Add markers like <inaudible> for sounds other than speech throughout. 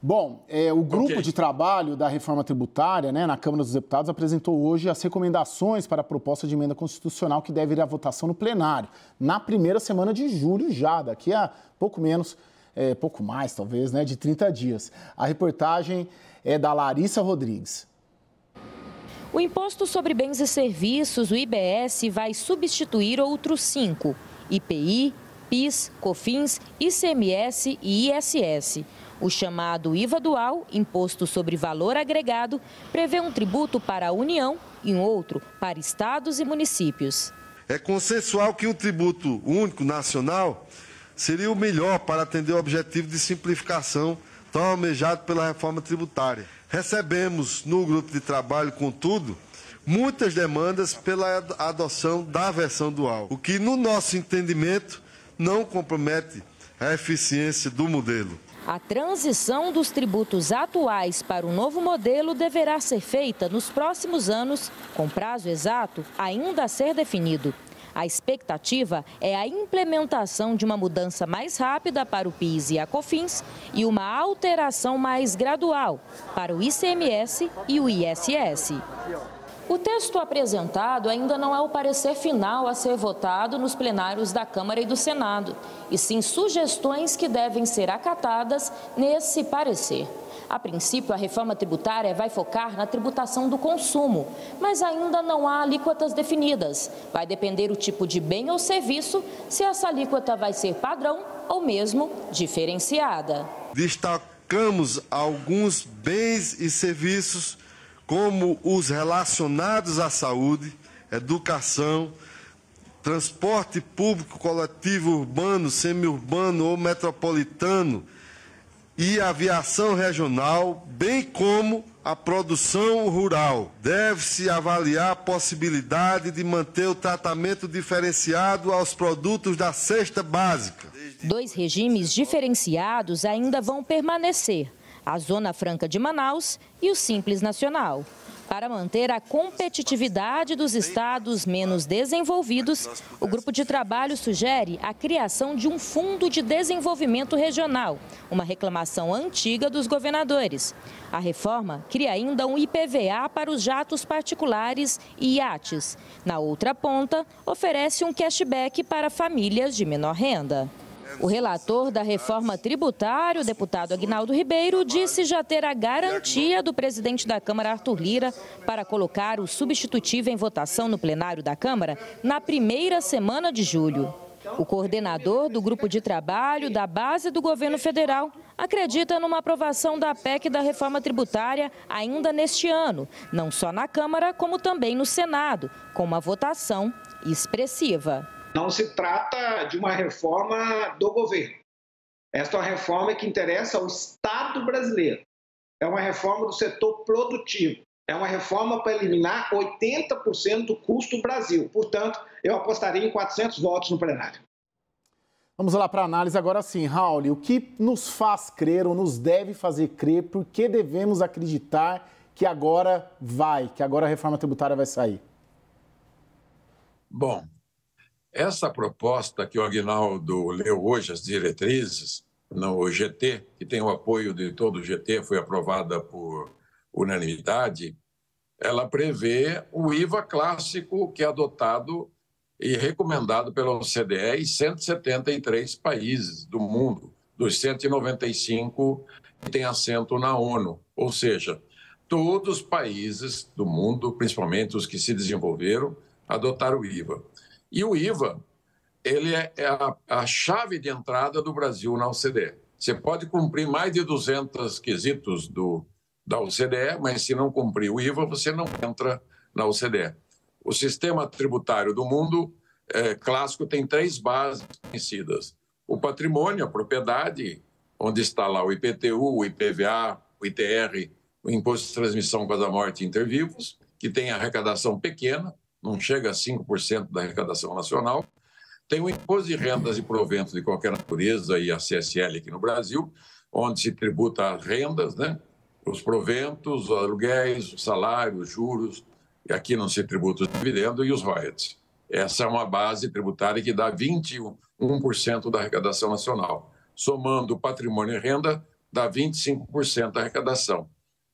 Bom, é, o grupo okay. de trabalho da reforma tributária né, na Câmara dos Deputados apresentou hoje as recomendações para a proposta de emenda constitucional que deve ir à votação no plenário, na primeira semana de julho já, daqui a pouco menos, é, pouco mais talvez, né, de 30 dias. A reportagem é da Larissa Rodrigues. O Imposto sobre Bens e Serviços, o IBS, vai substituir outros cinco: IPI, PIS, COFINS, ICMS e ISS. O chamado IVA dual, imposto sobre valor agregado, prevê um tributo para a União e um outro para estados e municípios. É consensual que um tributo único nacional seria o melhor para atender o objetivo de simplificação tão almejado pela reforma tributária. Recebemos no grupo de trabalho, contudo, muitas demandas pela adoção da versão dual, o que, no nosso entendimento, não compromete a eficiência do modelo. A transição dos tributos atuais para o novo modelo deverá ser feita nos próximos anos, com prazo exato ainda a ser definido. A expectativa é a implementação de uma mudança mais rápida para o PIS e a COFINS e uma alteração mais gradual para o ICMS e o ISS. O texto apresentado ainda não é o parecer final a ser votado nos plenários da Câmara e do Senado, e sim sugestões que devem ser acatadas nesse parecer. A princípio, a reforma tributária vai focar na tributação do consumo, mas ainda não há alíquotas definidas. Vai depender o tipo de bem ou serviço, se essa alíquota vai ser padrão ou mesmo diferenciada. Destacamos alguns bens e serviços como os relacionados à saúde, educação, transporte público coletivo urbano, semiurbano ou metropolitano e aviação regional, bem como a produção rural. Deve-se avaliar a possibilidade de manter o tratamento diferenciado aos produtos da cesta básica. Dois regimes diferenciados ainda vão permanecer a Zona Franca de Manaus e o Simples Nacional. Para manter a competitividade dos estados menos desenvolvidos, o grupo de trabalho sugere a criação de um fundo de desenvolvimento regional, uma reclamação antiga dos governadores. A reforma cria ainda um IPVA para os jatos particulares e iates. Na outra ponta, oferece um cashback para famílias de menor renda. O relator da reforma tributária, o deputado Agnaldo Ribeiro, disse já ter a garantia do presidente da Câmara, Arthur Lira, para colocar o substitutivo em votação no plenário da Câmara na primeira semana de julho. O coordenador do grupo de trabalho da base do governo federal acredita numa aprovação da PEC da reforma tributária ainda neste ano, não só na Câmara, como também no Senado, com uma votação expressiva. Não se trata de uma reforma do governo. Esta é uma reforma que interessa ao Estado brasileiro. É uma reforma do setor produtivo. É uma reforma para eliminar 80% do custo do Brasil. Portanto, eu apostaria em 400 votos no plenário. Vamos lá para a análise agora sim, Raul. O que nos faz crer ou nos deve fazer crer? Por que devemos acreditar que agora vai, que agora a reforma tributária vai sair? Bom, essa proposta que o Agnaldo leu hoje, as diretrizes, no GT, que tem o apoio de todo o GT, foi aprovada por unanimidade, ela prevê o IVA clássico que é adotado e recomendado pela OCDE em 173 países do mundo, dos 195 que têm assento na ONU. Ou seja, todos os países do mundo, principalmente os que se desenvolveram, adotaram o IVA. E o IVA, ele é, é a, a chave de entrada do Brasil na OCDE. Você pode cumprir mais de 200 quesitos do, da OCDE, mas se não cumprir o IVA, você não entra na OCDE. O sistema tributário do mundo é, clássico tem três bases conhecidas: o patrimônio, a propriedade, onde está lá o IPTU, o IPVA, o ITR, o Imposto de Transmissão a Morte e Intervivos, que tem arrecadação pequena, não chega a 5% da arrecadação nacional, tem o imposto de rendas e proventos de qualquer natureza e a CSL aqui no Brasil, onde se tributa as rendas, né? os proventos, os aluguéis, os salários, os juros, e aqui não se tributa os dividendos e os royalties. Essa é uma base tributária que dá 21% da arrecadação nacional. Somando patrimônio e renda, dá 25% da arrecadação.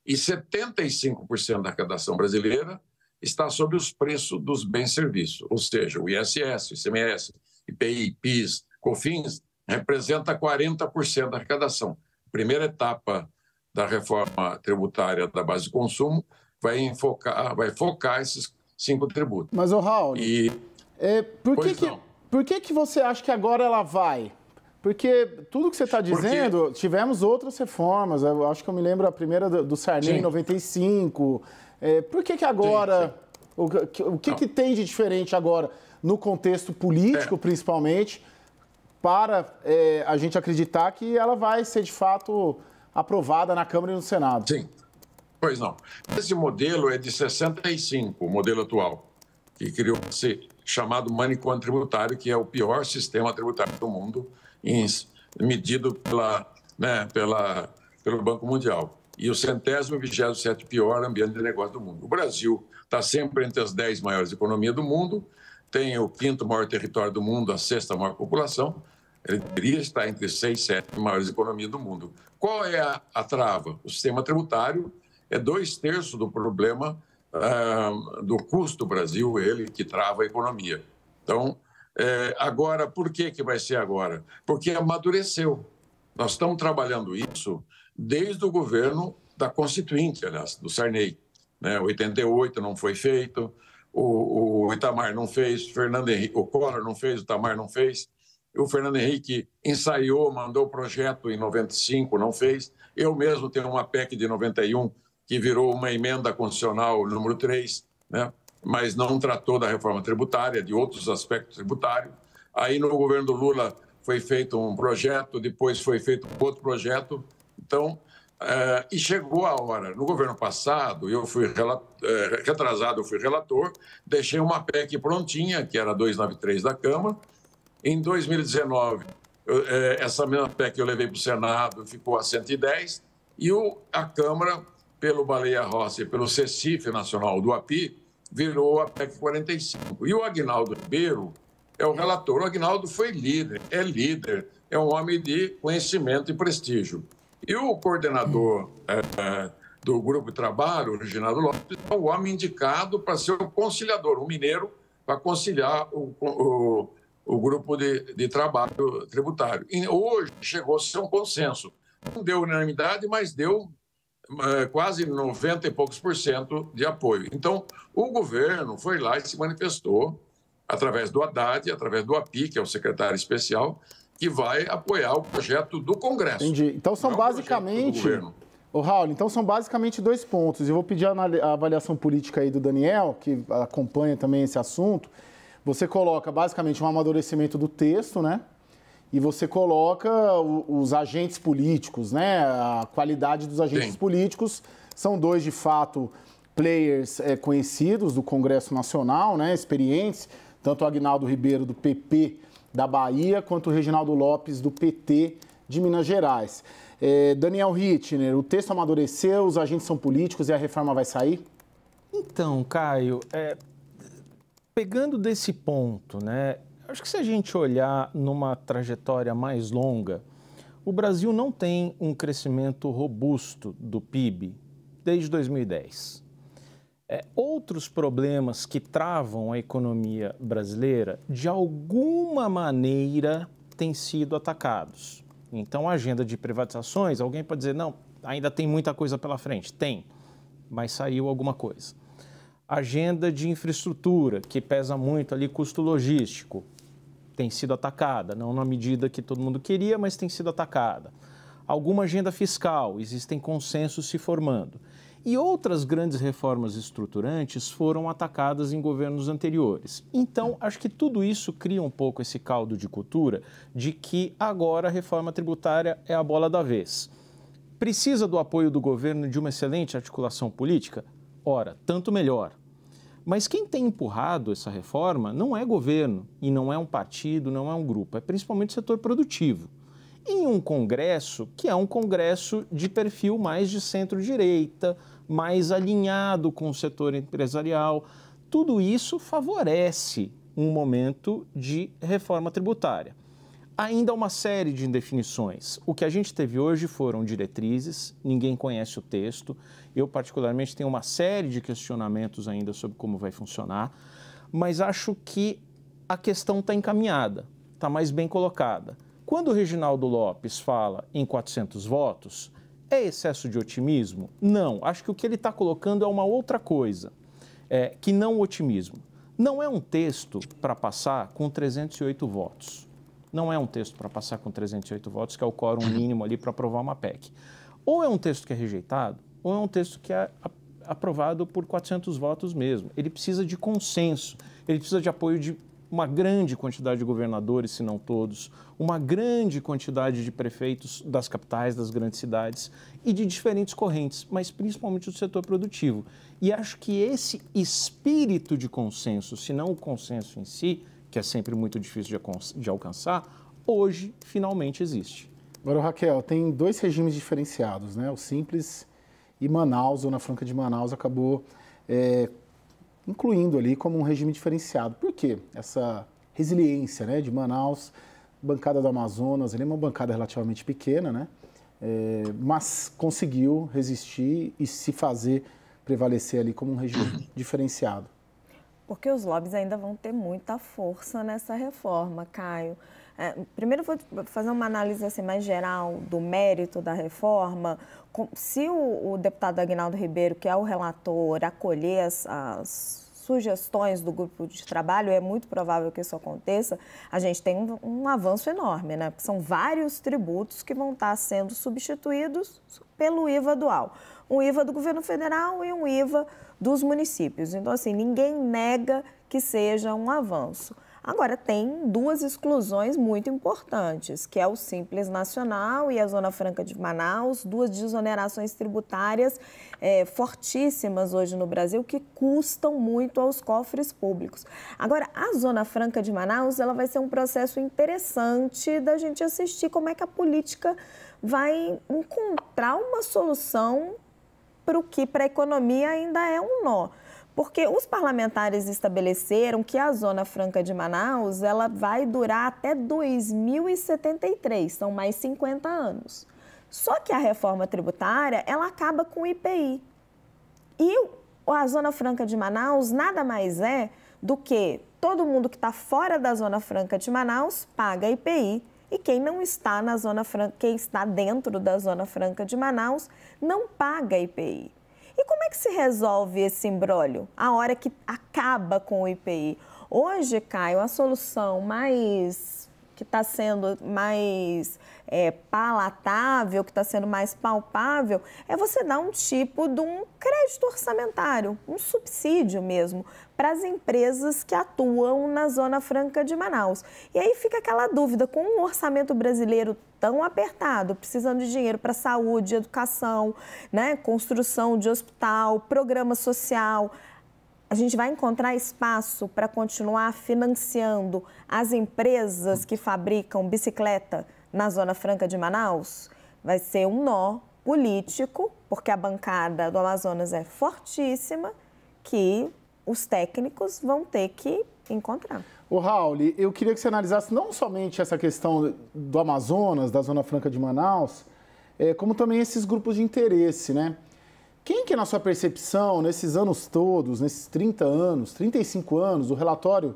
E 75% da arrecadação brasileira está sobre os preços dos bens e serviços, ou seja, o ISS, ICMS, IPI, PIS, COFINS, representa 40% da arrecadação. Primeira etapa da reforma tributária da base de consumo vai, enfocar, vai focar esses cinco tributos. Mas, o Raul, e... é, por, que, que, por que, que você acha que agora ela vai? Porque tudo que você está dizendo, Porque... tivemos outras reformas. Eu acho que eu me lembro a primeira do, do Sarney Sim. em 95, é, por que, que agora. O, que, o que, que, tem de diferente agora, no contexto político, é. principalmente, para é, a gente acreditar que ela vai ser de fato aprovada na Câmara e no Senado? Sim. Pois não. Esse modelo é de 65, o modelo atual, que criou-se chamado manicômio tributário, que é o pior sistema tributário do mundo, medido pela, né, pela, pelo Banco Mundial e o centésimo vigésimo sétimo pior ambiente de negócio do mundo. O Brasil está sempre entre as dez maiores economias do mundo, tem o quinto maior território do mundo, a sexta maior população, ele deveria estar entre seis sete maiores economias do mundo. Qual é a, a, trava? O sistema tributário é dois terços do problema do custo do Brasil, ele que trava a economia. Então, é, agora, por que, que vai ser agora? Porque amadureceu. Nós estamos trabalhando isso desde o governo da Constituinte, aliás, do Sarney. Né? 88 não foi feito, o, o Itamar não fez, Fernando Henrique, o Collor não fez, o Itamar não fez, o Fernando Henrique ensaiou, mandou o projeto em 95, não fez. Eu mesmo tenho uma PEC de 91 que virou uma emenda constitucional número 3, né? mas não tratou da reforma tributária, de outros aspectos tributários. Aí no governo do Lula foi feito um projeto, depois foi feito outro projeto, então, uh, e chegou a hora. No governo passado, eu fui uh, retrasado, eu fui relator, deixei uma PEC prontinha, que era 293 da Câmara. Em 2019, eu, uh, essa mesma PEC eu levei para o Senado, ficou a 110, e o, a Câmara, pelo Baleia Rossi e pelo CECIF Nacional do API, virou a PEC 45. E o Agnaldo Ribeiro é o relator. O Agnaldo foi líder, é líder, é um homem de conhecimento e prestígio. E o coordenador é. É, é, do grupo de trabalho, Reginaldo Lopes, é o homem indicado para ser o conciliador, o mineiro, para conciliar o, o, o grupo de, de, trabalho tributário. E hoje chegou a ser um consenso. Não deu unanimidade, mas deu é, quase 90 e poucos por cento de apoio. Então, o governo foi lá e se manifestou através do Haddad, através do API, que é o secretário especial, que vai apoiar o projeto do Congresso. Entendi. Então são basicamente. O Raul, então são basicamente dois pontos. Eu vou pedir a avaliação política aí do Daniel, que acompanha também esse assunto. Você coloca basicamente um amadurecimento do texto, né? E você coloca os agentes políticos, né? A qualidade dos agentes Sim. políticos. São dois, de fato, players é, conhecidos do Congresso Nacional, né? Experientes, tanto o Agnaldo Ribeiro do PP da Bahia, quanto o Reginaldo Lopes, do PT de Minas Gerais. É, Daniel Rittner, o texto amadureceu, os agentes são políticos e a reforma vai sair? Então, Caio, é, pegando desse ponto, né, acho que se a gente olhar numa trajetória mais longa, o Brasil não tem um crescimento robusto do PIB desde 2010 é, outros problemas que travam a economia brasileira, de alguma maneira, têm sido atacados. Então, a agenda de privatizações, alguém pode dizer, não, ainda tem muita coisa pela frente. Tem, mas saiu alguma coisa. Agenda de infraestrutura, que pesa muito ali custo logístico, tem sido atacada, não na medida que todo mundo queria, mas tem sido atacada. Alguma agenda fiscal, existem consensos se formando. E outras grandes reformas estruturantes foram atacadas em governos anteriores. Então, acho que tudo isso cria um pouco esse caldo de cultura de que agora a reforma tributária é a bola da vez. Precisa do apoio do governo de uma excelente articulação política? Ora, tanto melhor. Mas quem tem empurrado essa reforma não é governo e não é um partido, não é um grupo, é principalmente o setor produtivo. Em um congresso que é um congresso de perfil mais de centro-direita, mais alinhado com o setor empresarial. Tudo isso favorece um momento de reforma tributária. Ainda uma série de indefinições. O que a gente teve hoje foram diretrizes, ninguém conhece o texto. Eu, particularmente, tenho uma série de questionamentos ainda sobre como vai funcionar, mas acho que a questão está encaminhada, está mais bem colocada. Quando o Reginaldo Lopes fala em 400 votos, é excesso de otimismo? Não. Acho que o que ele está colocando é uma outra coisa, é, que não o otimismo. Não é um texto para passar com 308 votos. Não é um texto para passar com 308 votos, que é o quórum mínimo ali para aprovar uma PEC. Ou é um texto que é rejeitado, ou é um texto que é aprovado por 400 votos mesmo. Ele precisa de consenso, ele precisa de apoio de uma grande quantidade de governadores, se não todos, uma grande quantidade de prefeitos das capitais, das grandes cidades e de diferentes correntes, mas principalmente do setor produtivo. E acho que esse espírito de consenso, se não o consenso em si, que é sempre muito difícil de, alcançar, hoje finalmente existe. Agora, Raquel, tem dois regimes diferenciados, né? O Simples e Manaus, ou na Franca de Manaus, acabou é, incluindo ali como um regime diferenciado. Por quê? Essa resiliência né, de Manaus, bancada do Amazonas, ele é uma bancada relativamente pequena, né? É, mas conseguiu resistir e se fazer prevalecer ali como um regime <coughs> diferenciado. Porque os lobbies ainda vão ter muita força nessa reforma, Caio. É, primeiro, vou fazer uma análise assim, mais geral do mérito da reforma. Se o, o deputado Agnaldo Ribeiro, que é o relator, acolher as, as sugestões do grupo de trabalho, é muito provável que isso aconteça, a gente tem um, um, avanço enorme, né? Porque são vários tributos que vão estar sendo substituídos pelo IVA dual. Um IVA do governo federal e um IVA dos municípios. Então, assim, ninguém nega que seja um avanço. Agora, tem duas exclusões muito importantes, que é o Simples Nacional e a Zona Franca de Manaus, duas desonerações tributárias é, fortíssimas hoje no Brasil, que custam muito aos cofres públicos. Agora, a Zona Franca de Manaus ela vai ser um processo interessante da gente assistir como é que a política vai encontrar uma solução para o que para a economia ainda é um nó. Porque os parlamentares estabeleceram que a Zona Franca de Manaus ela vai durar até 2073, são mais 50 anos. Só que a reforma tributária ela acaba com o IPI. E a Zona Franca de Manaus nada mais é do que todo mundo que está fora da Zona Franca de Manaus paga IPI e quem não está na Zona Franca, quem está dentro da Zona Franca de Manaus não paga IPI. Como é que se resolve esse imbróglio? A hora que acaba com o IPI. Hoje, Caio, a solução mais que está sendo mais é, palatável, que está sendo mais palpável, é você dar um tipo de um crédito orçamentário, um subsídio mesmo, para as empresas que atuam na Zona Franca de Manaus. E aí fica aquela dúvida: com um orçamento brasileiro tão apertado, precisando de dinheiro para saúde, educação, né, construção de hospital, programa social, a gente vai encontrar espaço para continuar financiando as empresas que fabricam bicicleta na Zona Franca de Manaus? Vai ser um nó político, porque a bancada do Amazonas é fortíssima, que os técnicos vão ter que encontrar. O Raul, eu queria que você analisasse não somente essa questão do Amazonas, da Zona Franca de Manaus, é, como também esses grupos de interesse, né? Quem que, na sua percepção, nesses anos todos, nesses 30 anos, 35 anos, o relatório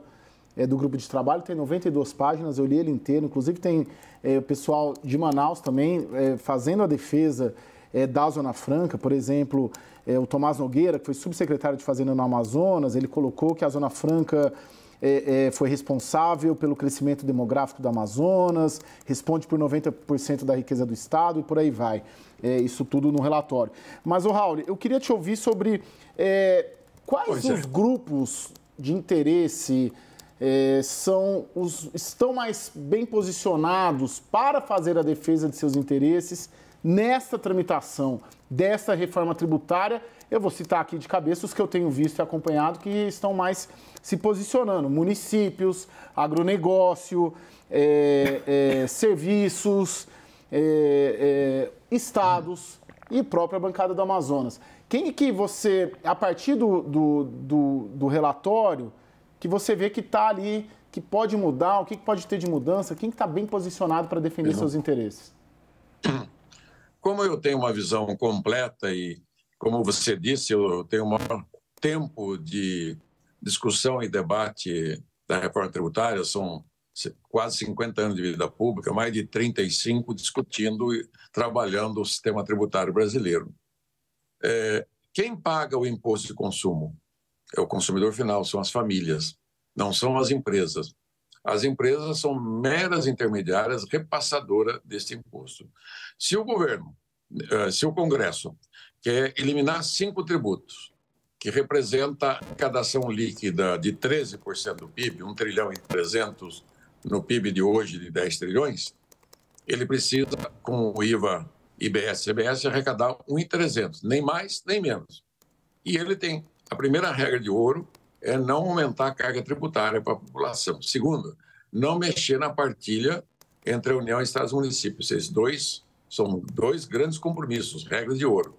é, do grupo de trabalho tem 92 páginas, eu li ele inteiro, inclusive tem é, o pessoal de Manaus também é, fazendo a defesa é, da Zona Franca, por exemplo, é, o Tomás Nogueira, que foi subsecretário de Fazenda no Amazonas, ele colocou que a Zona Franca é, é foi responsável pelo crescimento demográfico do Amazonas, responde por 90% da riqueza do Estado e por aí vai. É, isso tudo no relatório. Mas, o Raul, eu queria te ouvir sobre é, quais pois os grupos de interesse é, são os, estão mais bem posicionados para fazer a defesa de seus interesses nesta tramitação dessa reforma tributária. Eu vou citar aqui de cabeça os que eu tenho visto e acompanhado que estão mais se posicionando: municípios, agronegócio, é, é, serviços, é, é estados e própria bancada do Amazonas. Quem que você, a partir do, do, do, do relatório, que você vê que está ali, que pode mudar, o que, que pode ter de mudança, quem que está bem posicionado para defender seus interesses? <clears throat> Como eu tenho uma visão completa e, como você disse, eu tenho o maior tempo de discussão e debate da reforma tributária, são quase 50 anos de vida pública, mais de 35 discutindo e trabalhando o sistema tributário brasileiro. É, quem paga o imposto de consumo? É o consumidor final, são as famílias, não são as empresas. As empresas são meras intermediárias repassadoras deste imposto. Se o governo, eh, se o Congresso quer eliminar cinco tributos, que representa a arrecadação líquida de 13% do PIB, 1 trilhão e 300 no PIB de hoje de 10 trilhões, ele precisa, com o IVA, IBS, CBS, arrecadar 1,300, nem mais nem menos. E ele tem a primeira regra de ouro, é não aumentar a carga tributária para a população. Segundo, não mexer na partilha entre a União e Estados e municípios. Esses dois são dois grandes compromissos, regras de ouro.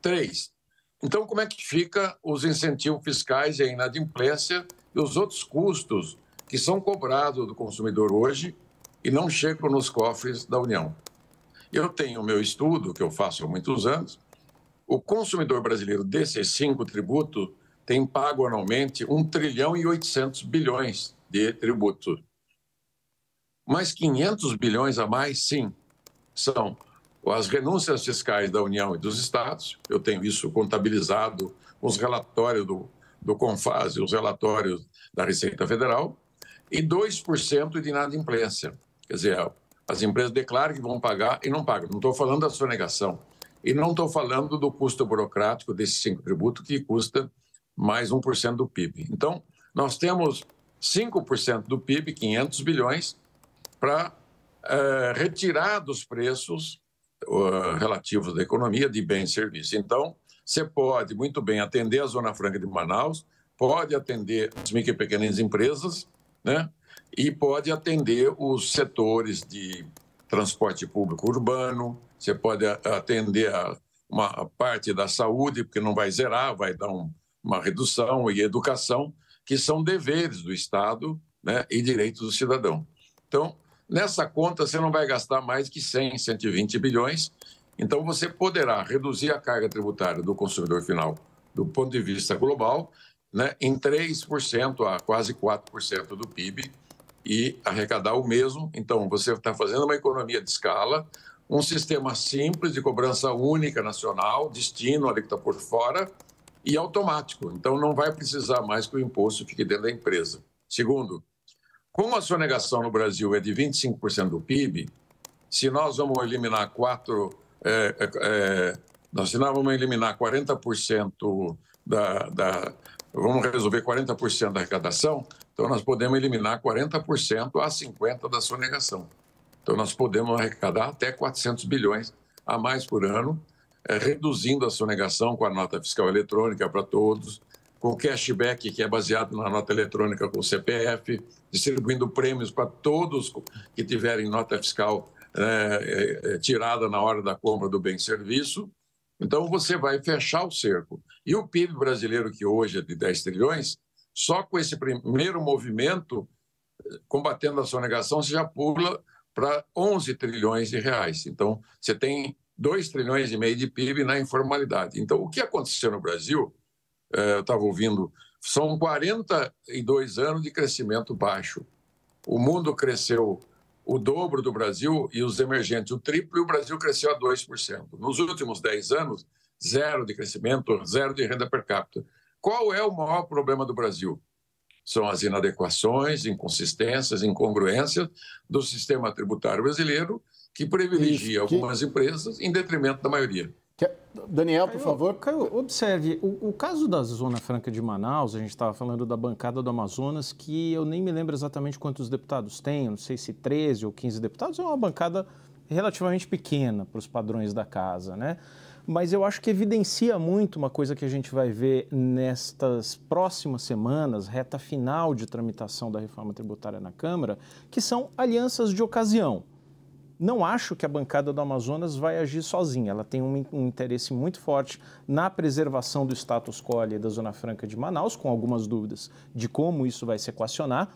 Três, então como é que fica os incentivos fiscais e a inadimplência e os outros custos que são cobrados do consumidor hoje e não chegam nos cofres da União? Eu tenho o meu estudo, que eu faço há muitos anos, o consumidor brasileiro desses cinco tributos tem pago anualmente 1 trilhão e 800 bilhões de tributo. Mas 500 bilhões a mais, sim, são as renúncias fiscais da União e dos Estados, eu tenho isso contabilizado, os relatórios do, do CONFAS e os relatórios da Receita Federal, e 2% de inadimplência. Quer dizer, as empresas declaram que vão pagar e não pagam. Não estou falando da sonegação. E não estou falando do custo burocrático desse cinco tributo, que custa mais 1% do PIB. Então, nós temos 5% do PIB, 500 bilhões, para é, eh, retirar dos preços uh, relativos da economia de bens e serviços. Então, você pode muito bem atender a Zona Franca de Manaus, pode atender as micro e pequenas empresas, né? E pode atender os setores de transporte público urbano, você pode atender a uma parte da saúde, porque não vai zerar, vai dar um uma redução e educação, que são deveres do Estado né, e direitos do cidadão. Então, nessa conta, você não vai gastar mais que 100, 120 bilhões. Então, você poderá reduzir a carga tributária do consumidor final do ponto de vista global né, em 3% a quase 4% do PIB e arrecadar o mesmo. Então, você está fazendo uma economia de escala, um sistema simples de cobrança única nacional, destino ali que está por fora, e automático. Então, não vai precisar mais que o imposto fique dentro da empresa. Segundo, como a sonegação no Brasil é de 25% do PIB, se nós vamos eliminar quatro, é, é, é nós, se nós vamos eliminar 40% da, da, vamos resolver 40% da arrecadação, então nós podemos eliminar 40% a 50% da sonegação. Então nós podemos arrecadar até 400 bilhões a mais por ano é, reduzindo a sonegação com a nota fiscal eletrônica para todos, com o cashback, que é baseado na nota eletrônica com o CPF, distribuindo prêmios para todos que tiverem nota fiscal é, é, tirada na hora da compra do bem serviço. Então, você vai fechar o cerco. E o PIB brasileiro, que hoje é de 10 trilhões, só com esse primeiro movimento, combatendo a sonegação, você já pula para 11 trilhões de reais. Então, você tem 2 trilhões e meio de PIB na informalidade. Então, o que aconteceu no Brasil, é, eu estava ouvindo, são 42 anos de crescimento baixo. O mundo cresceu o dobro do Brasil e os emergentes o triplo, e o Brasil cresceu a 2%. Nos últimos 10 anos, zero de crescimento, zero de renda per capita. Qual é o maior problema do Brasil? São as inadequações, inconsistências, incongruências do sistema tributário brasileiro que privilegia Isso, algumas que... empresas em detrimento da maioria. Daniel, por Caio, favor. Caio, observe, o, o, caso da Zona Franca de Manaus, a gente estava falando da bancada do Amazonas, que eu nem me lembro exatamente quantos deputados tem, não sei se 13 ou 15 deputados, é uma bancada relativamente pequena para os padrões da casa, né? Mas eu acho que evidencia muito uma coisa que a gente vai ver nestas próximas semanas, reta final de tramitação da reforma tributária na Câmara, que são alianças de ocasião não acho que a bancada do Amazonas vai agir sozinha. Ela tem um, um, interesse muito forte na preservação do status quo ali da Zona Franca de Manaus, com algumas dúvidas de como isso vai se equacionar.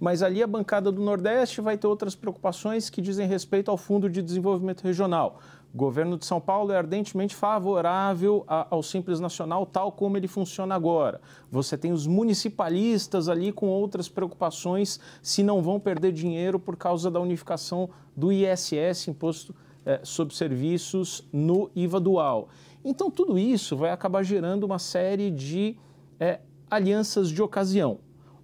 Mas ali a bancada do Nordeste vai ter outras preocupações que dizem respeito ao Fundo de Desenvolvimento Regional, o governo de São Paulo é ardentemente favorável ao Simples Nacional, tal como ele funciona agora. Você tem os municipalistas ali com outras preocupações se não vão perder dinheiro por causa da unificação do ISS, Imposto eh, sobre Serviços, no IVA dual. Então, tudo isso vai acabar gerando uma série de é, alianças de ocasião.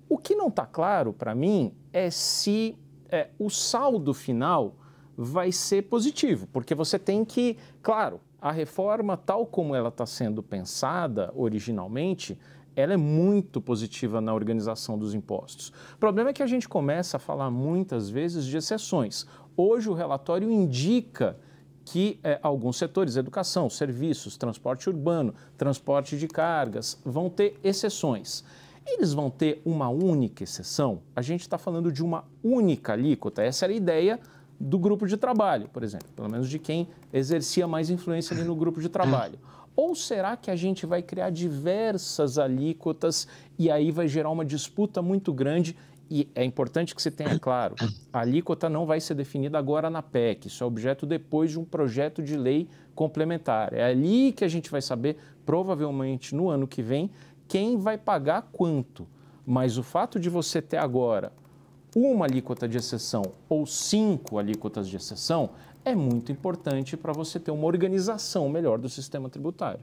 O que não está claro para mim é se é, o saldo final vai ser positivo, porque você tem que, claro, a reforma tal como ela está sendo pensada originalmente, ela é muito positiva na organização dos impostos. O problema é que a gente começa a falar muitas vezes de exceções. Hoje o relatório indica que é, alguns setores, educação, serviços, transporte urbano, transporte de cargas, vão ter exceções. Eles vão ter uma única exceção? A gente está falando de uma única alíquota. Essa era a ideia do grupo de trabalho, por exemplo, pelo menos de quem exercia mais influência ali no grupo de trabalho. <coughs> Ou será que a gente vai criar diversas alíquotas e aí vai gerar uma disputa muito grande? E é importante que se tenha claro: a alíquota não vai ser definida agora na PEC, isso é objeto depois de um projeto de lei complementar. É ali que a gente vai saber, provavelmente no ano que vem, quem vai pagar quanto. Mas o fato de você ter agora uma alíquota de exceção ou cinco alíquotas de exceção é muito importante para você ter uma organização melhor do sistema tributário.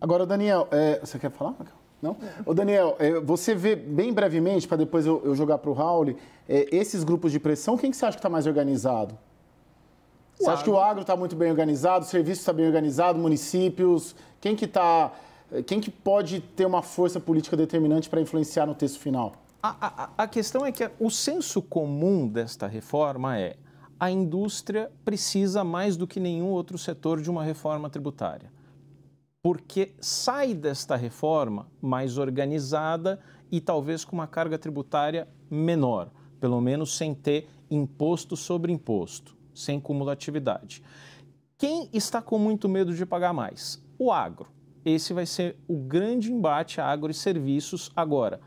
Agora, Daniel, é... você quer falar, Não? Ô Daniel, é, você vê bem brevemente, para depois eu, jogar para o Raul, é, esses grupos de pressão, quem que você acha que está mais organizado? você acha que o agro está muito bem organizado, o serviço está bem organizado, municípios? Quem que, tá, quem que pode ter uma força política determinante para influenciar no texto final? A, a, a questão é que o senso comum desta reforma é a indústria precisa mais do que nenhum outro setor de uma reforma tributária. Porque sai desta reforma mais organizada e talvez com uma carga tributária menor, pelo menos sem ter imposto sobre imposto, sem cumulatividade. Quem está com muito medo de pagar mais? O agro. Esse vai ser o grande embate agro e serviços agora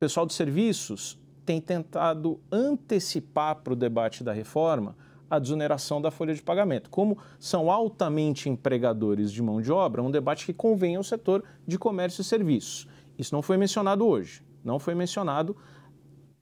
pessoal de serviços tem tentado antecipar para o debate da reforma a desoneração da folha de pagamento. Como são altamente empregadores de mão de obra, um debate que convém ao setor de comércio e serviços. Isso não foi mencionado hoje, não foi mencionado.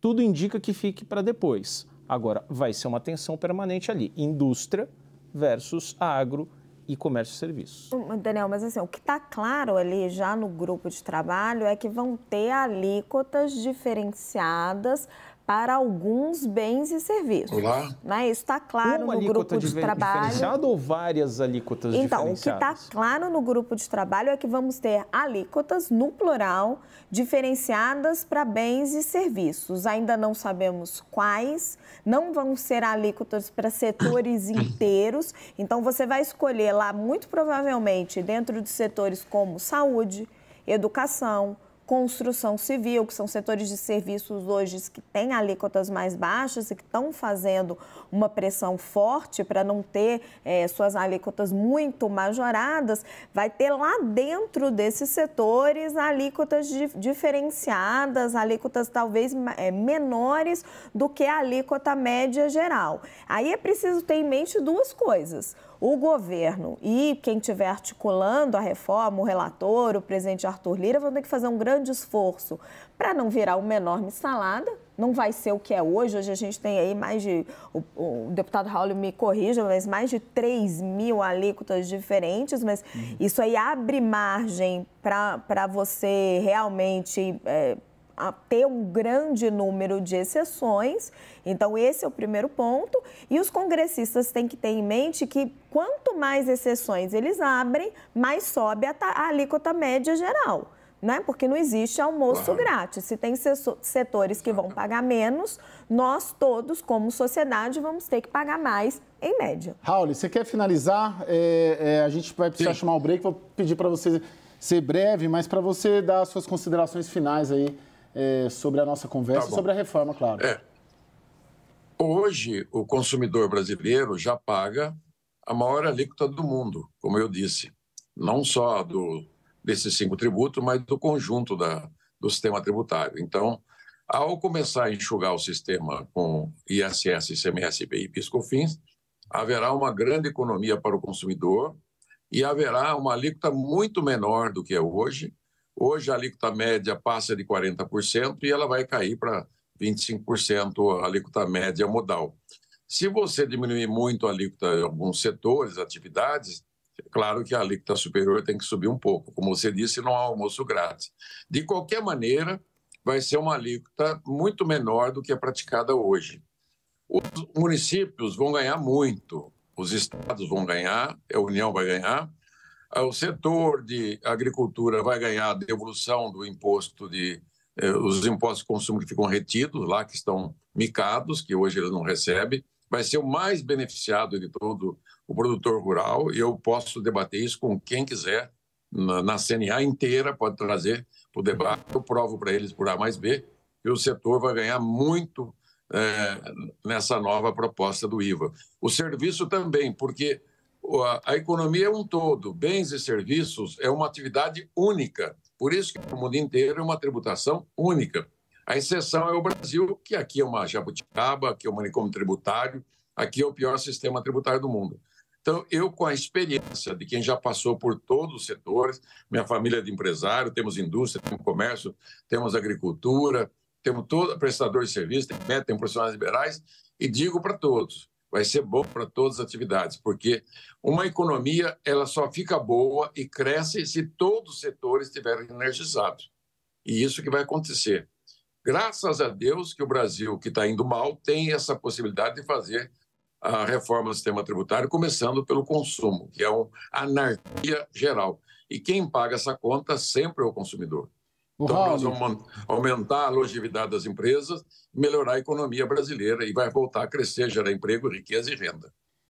Tudo indica que fique para depois. Agora, vai ser uma tensão permanente ali: indústria versus agro e comércio e serviços. Daniel, mas assim, o que está claro ali já no grupo de trabalho é que vão ter alíquotas diferenciadas para alguns bens e serviços. Olá. Né? Isso está claro Uma no grupo de trabalho. Diferenciado ou várias alíquotas então, diferenciadas? Então, o que está claro no grupo de trabalho é que vamos ter alíquotas, no plural, diferenciadas para bens e serviços. Ainda não sabemos quais, não vão ser alíquotas para setores <coughs> inteiros. Então, você vai escolher lá, muito provavelmente, dentro de setores como saúde, educação, construção civil, que são setores de serviços hoje que têm alíquotas mais baixas e que estão fazendo uma pressão forte para não ter é, suas alíquotas muito majoradas, vai ter lá dentro desses setores alíquotas diferenciadas, alíquotas talvez é, menores do que a alíquota média geral. Aí é preciso ter em mente duas coisas o governo e quem estiver articulando a reforma, o relator, o presidente Arthur Lira, vão ter que fazer um grande esforço para não virar uma enorme salada. Não vai ser o que é hoje. Hoje a gente tem aí mais de. O, o deputado Raul me corrija, mas mais de 3 mil alíquotas diferentes. Mas uhum. isso aí abre margem para você realmente. É, a ter um grande número de exceções. Então, esse é o primeiro ponto. E os congressistas têm que ter em mente que quanto mais exceções eles abrem, mais sobe a, a alíquota média geral. Né? Porque não existe almoço claro. grátis. Se tem setores que vão pagar menos, nós todos, como sociedade, vamos ter que pagar mais em média. Raul, você quer finalizar? É, é, a gente vai precisar Sim. chamar o break. Vou pedir para você ser breve, mas para você dar as suas considerações finais aí é, sobre a nossa conversa, tá sobre a reforma, claro. É. Hoje, o consumidor brasileiro já paga a maior alíquota do mundo, como eu disse. Não só do, desses cinco tributos, mas do conjunto da, do sistema tributário. Então, ao começar a enxugar o sistema com ISS, ICMS, IPI e PiscoFins, haverá uma grande economia para o consumidor e haverá uma alíquota muito menor do que é hoje Hoje a alíquota média passa de 40% e ela vai cair para 25% a alíquota média modal. Se você diminuir muito a alíquota em alguns setores, atividades, é claro que a alíquota superior tem que subir um pouco. Como você disse, não há almoço grátis. De qualquer maneira, vai ser uma alíquota muito menor do que é praticada hoje. Os municípios vão ganhar muito, os estados vão ganhar, a União vai ganhar, ah, o setor de agricultura vai ganhar a devolução do imposto de eh, os impostos de consumo que ficam retidos lá, que estão micados, que hoje ele não recebe, vai ser o mais beneficiado de todo o produtor rural, e eu posso debater isso com quem quiser na, na CNA inteira, pode trazer para o debate, eu provo para eles por A mais B, que o setor vai ganhar muito eh, nessa nova proposta do IVA. O serviço também, porque a economia é um todo, bens e serviços é uma atividade única. Por isso que o mundo inteiro é uma tributação única. A exceção é o Brasil, que aqui é uma jabuticaba, aqui é um manicômio tributário, aqui é o pior sistema tributário do mundo. Então, eu, com a experiência de quem já passou por todos os setores, minha família é de empresário, temos indústria, temos comércio, temos agricultura, temos todo prestador de serviço, tem tem profissionais liberais, e digo para todos: vai ser bom para todas as atividades, porque uma economia ela só fica boa e cresce se todos os setores estiverem energizados. E isso que vai acontecer. Graças a Deus que o Brasil, que está indo mal, tem essa possibilidade de fazer a reforma do sistema tributário, começando pelo consumo, que é uma anarquia geral. E quem paga essa conta sempre é o consumidor. Então, nós vamos aumentar a longevidade das empresas, melhorar a economia brasileira e vai voltar a crescer, gerar emprego, riqueza e renda.